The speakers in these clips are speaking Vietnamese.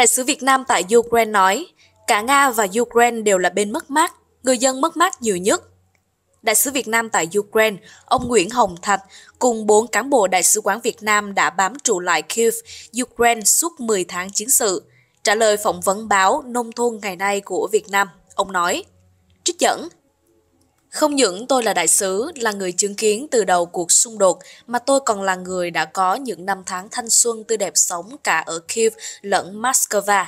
Đại sứ Việt Nam tại Ukraine nói, cả Nga và Ukraine đều là bên mất mát, người dân mất mát nhiều nhất. Đại sứ Việt Nam tại Ukraine, ông Nguyễn Hồng Thạch cùng bốn cán bộ Đại sứ quán Việt Nam đã bám trụ lại Kiev, Ukraine suốt 10 tháng chiến sự. Trả lời phỏng vấn báo Nông thôn ngày nay của Việt Nam, ông nói, trích dẫn, không những tôi là đại sứ, là người chứng kiến từ đầu cuộc xung đột, mà tôi còn là người đã có những năm tháng thanh xuân tươi đẹp sống cả ở Kiev lẫn Moscow.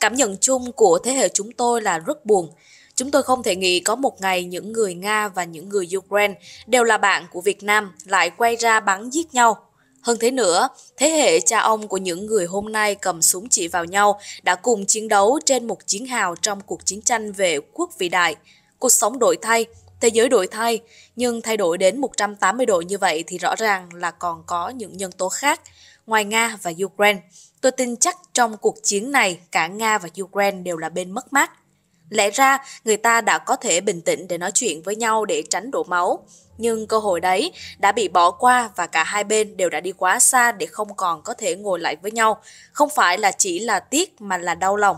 Cảm nhận chung của thế hệ chúng tôi là rất buồn. Chúng tôi không thể nghĩ có một ngày những người Nga và những người Ukraine đều là bạn của Việt Nam lại quay ra bắn giết nhau. Hơn thế nữa, thế hệ cha ông của những người hôm nay cầm súng chỉ vào nhau đã cùng chiến đấu trên một chiến hào trong cuộc chiến tranh về quốc vĩ đại. Cuộc sống đổi thay, Thế giới đổi thay, nhưng thay đổi đến 180 độ như vậy thì rõ ràng là còn có những nhân tố khác ngoài Nga và Ukraine. Tôi tin chắc trong cuộc chiến này cả Nga và Ukraine đều là bên mất mát. Lẽ ra người ta đã có thể bình tĩnh để nói chuyện với nhau để tránh đổ máu, nhưng cơ hội đấy đã bị bỏ qua và cả hai bên đều đã đi quá xa để không còn có thể ngồi lại với nhau, không phải là chỉ là tiếc mà là đau lòng.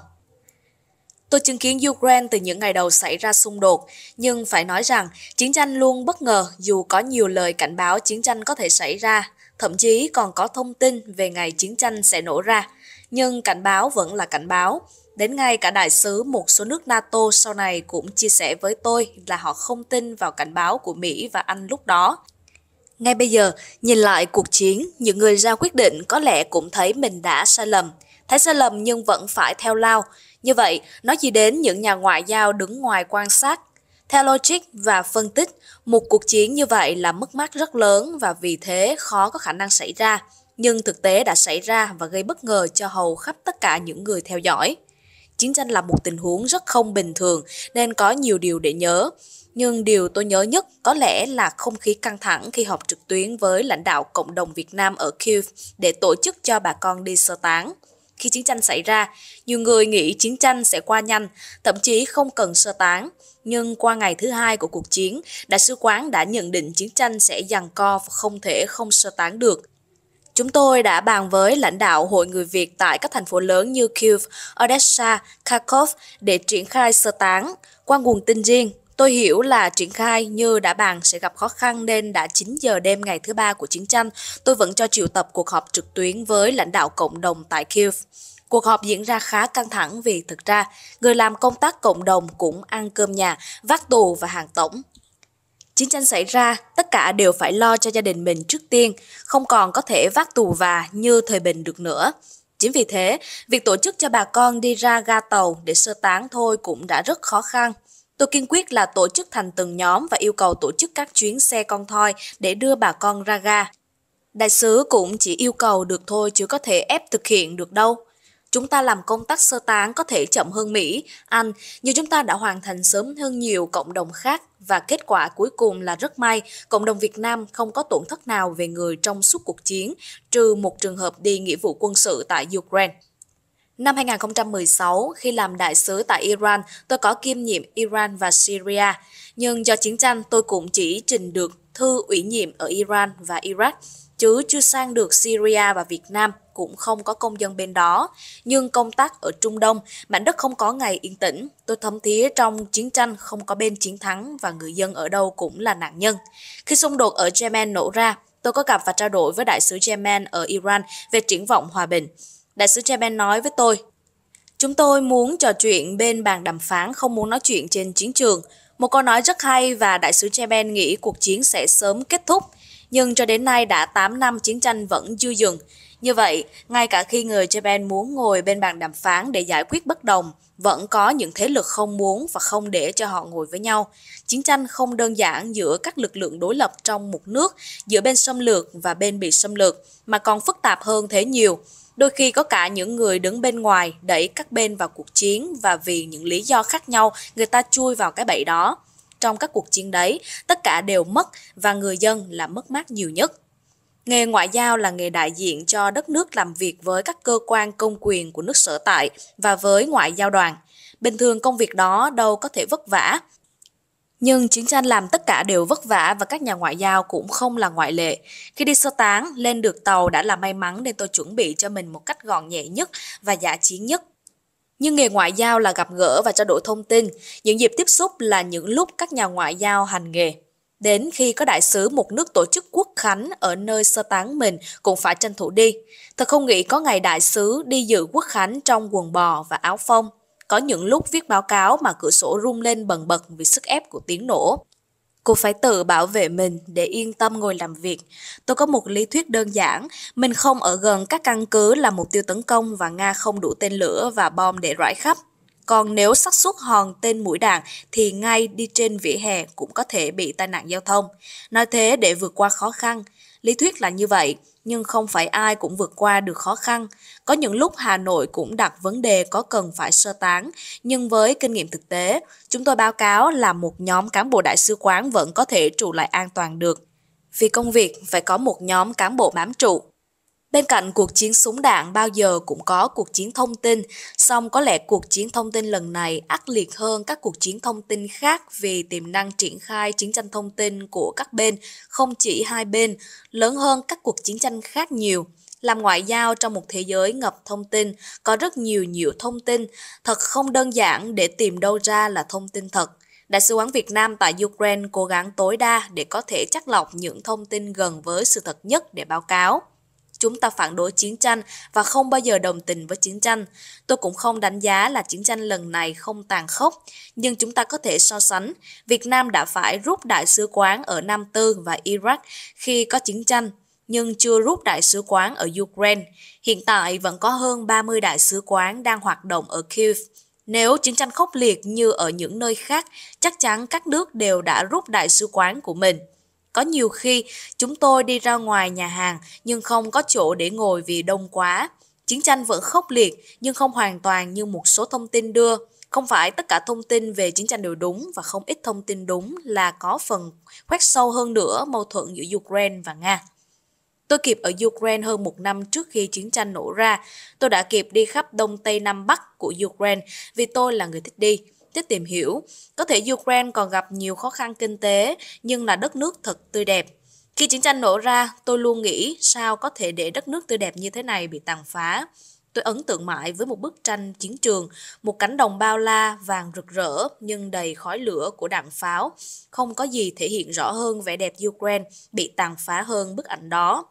Tôi chứng kiến Ukraine từ những ngày đầu xảy ra xung đột, nhưng phải nói rằng chiến tranh luôn bất ngờ dù có nhiều lời cảnh báo chiến tranh có thể xảy ra, thậm chí còn có thông tin về ngày chiến tranh sẽ nổ ra. Nhưng cảnh báo vẫn là cảnh báo. Đến ngay cả đại sứ một số nước NATO sau này cũng chia sẻ với tôi là họ không tin vào cảnh báo của Mỹ và Anh lúc đó. Ngay bây giờ, nhìn lại cuộc chiến, những người ra quyết định có lẽ cũng thấy mình đã sai lầm – Thấy sai lầm nhưng vẫn phải theo lao. Như vậy, nói gì đến những nhà ngoại giao đứng ngoài quan sát. Theo logic và phân tích, một cuộc chiến như vậy là mất mát rất lớn và vì thế khó có khả năng xảy ra. Nhưng thực tế đã xảy ra và gây bất ngờ cho hầu khắp tất cả những người theo dõi. Chiến tranh là một tình huống rất không bình thường nên có nhiều điều để nhớ. Nhưng điều tôi nhớ nhất có lẽ là không khí căng thẳng khi họp trực tuyến với lãnh đạo cộng đồng Việt Nam ở Kiev để tổ chức cho bà con đi sơ tán khi chiến tranh xảy ra, nhiều người nghĩ chiến tranh sẽ qua nhanh, thậm chí không cần sơ tán. Nhưng qua ngày thứ hai của cuộc chiến, Đại sứ quán đã nhận định chiến tranh sẽ giằng co và không thể không sơ tán được. Chúng tôi đã bàn với lãnh đạo Hội người Việt tại các thành phố lớn như Kiev, Odessa, Kharkov để triển khai sơ tán. Qua nguồn tin riêng, Tôi hiểu là triển khai như đã bàn sẽ gặp khó khăn nên đã 9 giờ đêm ngày thứ ba của chiến tranh, tôi vẫn cho triệu tập cuộc họp trực tuyến với lãnh đạo cộng đồng tại Kiev. Cuộc họp diễn ra khá căng thẳng vì thực ra người làm công tác cộng đồng cũng ăn cơm nhà, vác tù và hàng tổng. Chiến tranh xảy ra, tất cả đều phải lo cho gia đình mình trước tiên, không còn có thể vác tù và như thời bình được nữa. Chính vì thế, việc tổ chức cho bà con đi ra ga tàu để sơ tán thôi cũng đã rất khó khăn. Tôi kiên quyết là tổ chức thành từng nhóm và yêu cầu tổ chức các chuyến xe con thoi để đưa bà con ra ga. Đại sứ cũng chỉ yêu cầu được thôi chứ có thể ép thực hiện được đâu. Chúng ta làm công tác sơ tán có thể chậm hơn Mỹ, Anh, nhưng chúng ta đã hoàn thành sớm hơn nhiều cộng đồng khác và kết quả cuối cùng là rất may, cộng đồng Việt Nam không có tổn thất nào về người trong suốt cuộc chiến, trừ một trường hợp đi nghĩa vụ quân sự tại Ukraine. Năm 2016, khi làm đại sứ tại Iran, tôi có kiêm nhiệm Iran và Syria. Nhưng do chiến tranh, tôi cũng chỉ trình được thư ủy nhiệm ở Iran và Iraq, chứ chưa sang được Syria và Việt Nam, cũng không có công dân bên đó. Nhưng công tác ở Trung Đông, mảnh đất không có ngày yên tĩnh. Tôi thấm thía trong chiến tranh không có bên chiến thắng và người dân ở đâu cũng là nạn nhân. Khi xung đột ở Yemen nổ ra, tôi có gặp và trao đổi với đại sứ Yemen ở Iran về triển vọng hòa bình. Đại sứ Japan nói với tôi, Chúng tôi muốn trò chuyện bên bàn đàm phán, không muốn nói chuyện trên chiến trường. Một câu nói rất hay và đại sứ Japan nghĩ cuộc chiến sẽ sớm kết thúc. Nhưng cho đến nay đã 8 năm chiến tranh vẫn chưa dừng. Như vậy, ngay cả khi người Japan muốn ngồi bên bàn đàm phán để giải quyết bất đồng, vẫn có những thế lực không muốn và không để cho họ ngồi với nhau. Chiến tranh không đơn giản giữa các lực lượng đối lập trong một nước, giữa bên xâm lược và bên bị xâm lược, mà còn phức tạp hơn thế nhiều. Đôi khi có cả những người đứng bên ngoài đẩy các bên vào cuộc chiến và vì những lý do khác nhau người ta chui vào cái bẫy đó. Trong các cuộc chiến đấy, tất cả đều mất và người dân là mất mát nhiều nhất. Nghề ngoại giao là nghề đại diện cho đất nước làm việc với các cơ quan công quyền của nước sở tại và với ngoại giao đoàn. Bình thường công việc đó đâu có thể vất vả, nhưng chiến tranh làm tất cả đều vất vả và các nhà ngoại giao cũng không là ngoại lệ. Khi đi sơ tán, lên được tàu đã là may mắn nên tôi chuẩn bị cho mình một cách gọn nhẹ nhất và giả chiến nhất. Nhưng nghề ngoại giao là gặp gỡ và trao đổi thông tin, những dịp tiếp xúc là những lúc các nhà ngoại giao hành nghề. Đến khi có đại sứ một nước tổ chức quốc khánh ở nơi sơ tán mình cũng phải tranh thủ đi. Thật không nghĩ có ngày đại sứ đi dự quốc khánh trong quần bò và áo phông. Có những lúc viết báo cáo mà cửa sổ rung lên bần bật vì sức ép của tiếng nổ. Cô phải tự bảo vệ mình để yên tâm ngồi làm việc. Tôi có một lý thuyết đơn giản, mình không ở gần các căn cứ là mục tiêu tấn công và Nga không đủ tên lửa và bom để rải khắp. Còn nếu xác suất hòn tên mũi đạn thì ngay đi trên vỉa hè cũng có thể bị tai nạn giao thông. Nói thế để vượt qua khó khăn. Lý thuyết là như vậy, nhưng không phải ai cũng vượt qua được khó khăn. Có những lúc Hà Nội cũng đặt vấn đề có cần phải sơ tán, nhưng với kinh nghiệm thực tế, chúng tôi báo cáo là một nhóm cán bộ đại sứ quán vẫn có thể trụ lại an toàn được. Vì công việc phải có một nhóm cán bộ bám trụ, Bên cạnh cuộc chiến súng đạn bao giờ cũng có cuộc chiến thông tin, song có lẽ cuộc chiến thông tin lần này ác liệt hơn các cuộc chiến thông tin khác vì tiềm năng triển khai chiến tranh thông tin của các bên, không chỉ hai bên, lớn hơn các cuộc chiến tranh khác nhiều. Làm ngoại giao trong một thế giới ngập thông tin, có rất nhiều nhiều thông tin, thật không đơn giản để tìm đâu ra là thông tin thật. Đại sứ quán Việt Nam tại Ukraine cố gắng tối đa để có thể chắc lọc những thông tin gần với sự thật nhất để báo cáo. Chúng ta phản đối chiến tranh và không bao giờ đồng tình với chiến tranh. Tôi cũng không đánh giá là chiến tranh lần này không tàn khốc, nhưng chúng ta có thể so sánh. Việt Nam đã phải rút đại sứ quán ở Nam Tư và Iraq khi có chiến tranh nhưng chưa rút đại sứ quán ở Ukraine. Hiện tại vẫn có hơn 30 đại sứ quán đang hoạt động ở Kiev. Nếu chiến tranh khốc liệt như ở những nơi khác, chắc chắn các nước đều đã rút đại sứ quán của mình. Có nhiều khi chúng tôi đi ra ngoài nhà hàng nhưng không có chỗ để ngồi vì đông quá. Chiến tranh vẫn khốc liệt nhưng không hoàn toàn như một số thông tin đưa. Không phải tất cả thông tin về chiến tranh đều đúng và không ít thông tin đúng là có phần khoét sâu hơn nữa mâu thuẫn giữa Ukraine và Nga. Tôi kịp ở Ukraine hơn một năm trước khi chiến tranh nổ ra. Tôi đã kịp đi khắp Đông Tây Nam Bắc của Ukraine vì tôi là người thích đi thích tìm hiểu. Có thể Ukraine còn gặp nhiều khó khăn kinh tế, nhưng là đất nước thật tươi đẹp. Khi chiến tranh nổ ra, tôi luôn nghĩ sao có thể để đất nước tươi đẹp như thế này bị tàn phá. Tôi ấn tượng mãi với một bức tranh chiến trường, một cánh đồng bao la vàng rực rỡ nhưng đầy khói lửa của đạn pháo. Không có gì thể hiện rõ hơn vẻ đẹp Ukraine bị tàn phá hơn bức ảnh đó.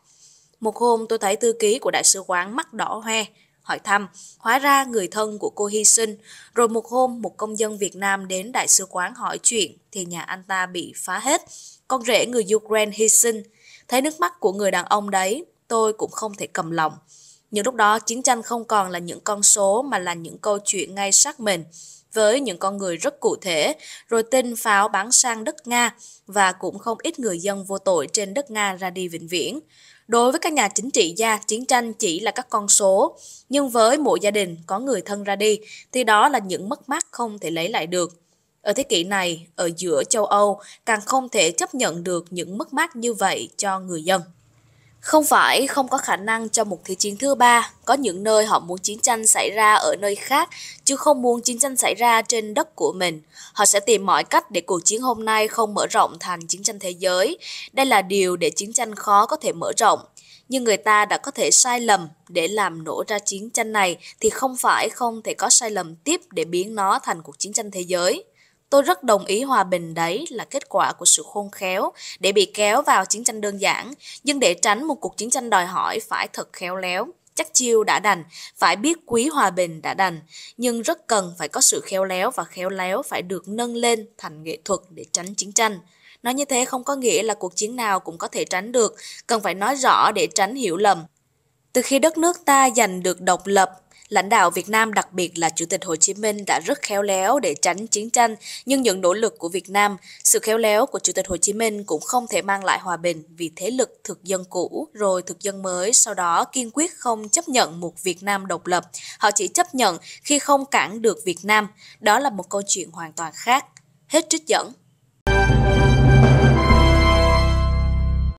Một hôm tôi thấy thư ký của đại sứ quán mắt đỏ hoe, hỏi thăm. Hóa ra người thân của cô hy sinh. Rồi một hôm, một công dân Việt Nam đến đại sứ quán hỏi chuyện thì nhà anh ta bị phá hết. Con rể người Ukraine hy sinh. Thấy nước mắt của người đàn ông đấy, tôi cũng không thể cầm lòng. những lúc đó chiến tranh không còn là những con số mà là những câu chuyện ngay sát mình với những con người rất cụ thể, rồi tin pháo bắn sang đất Nga và cũng không ít người dân vô tội trên đất Nga ra đi vĩnh viễn. Đối với các nhà chính trị gia, chiến tranh chỉ là các con số, nhưng với mỗi gia đình có người thân ra đi thì đó là những mất mát không thể lấy lại được. Ở thế kỷ này, ở giữa châu Âu càng không thể chấp nhận được những mất mát như vậy cho người dân. Không phải không có khả năng cho một thế chiến thứ ba, có những nơi họ muốn chiến tranh xảy ra ở nơi khác, chứ không muốn chiến tranh xảy ra trên đất của mình. Họ sẽ tìm mọi cách để cuộc chiến hôm nay không mở rộng thành chiến tranh thế giới. Đây là điều để chiến tranh khó có thể mở rộng. Nhưng người ta đã có thể sai lầm để làm nổ ra chiến tranh này thì không phải không thể có sai lầm tiếp để biến nó thành cuộc chiến tranh thế giới. Tôi rất đồng ý hòa bình đấy là kết quả của sự khôn khéo để bị kéo vào chiến tranh đơn giản, nhưng để tránh một cuộc chiến tranh đòi hỏi phải thật khéo léo, chắc chiêu đã đành, phải biết quý hòa bình đã đành, nhưng rất cần phải có sự khéo léo và khéo léo phải được nâng lên thành nghệ thuật để tránh chiến tranh. Nói như thế không có nghĩa là cuộc chiến nào cũng có thể tránh được, cần phải nói rõ để tránh hiểu lầm. Từ khi đất nước ta giành được độc lập, Lãnh đạo Việt Nam đặc biệt là Chủ tịch Hồ Chí Minh đã rất khéo léo để tránh chiến tranh, nhưng những nỗ lực của Việt Nam, sự khéo léo của Chủ tịch Hồ Chí Minh cũng không thể mang lại hòa bình vì thế lực thực dân cũ rồi thực dân mới sau đó kiên quyết không chấp nhận một Việt Nam độc lập. Họ chỉ chấp nhận khi không cản được Việt Nam. Đó là một câu chuyện hoàn toàn khác. Hết trích dẫn.